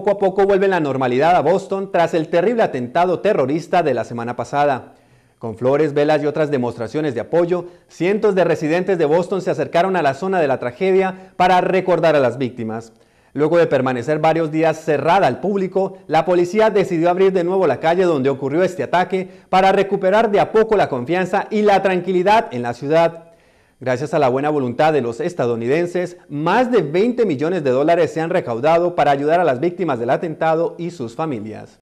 poco a poco vuelve la normalidad a Boston tras el terrible atentado terrorista de la semana pasada. Con flores, velas y otras demostraciones de apoyo, cientos de residentes de Boston se acercaron a la zona de la tragedia para recordar a las víctimas. Luego de permanecer varios días cerrada al público, la policía decidió abrir de nuevo la calle donde ocurrió este ataque para recuperar de a poco la confianza y la tranquilidad en la ciudad. Gracias a la buena voluntad de los estadounidenses, más de 20 millones de dólares se han recaudado para ayudar a las víctimas del atentado y sus familias.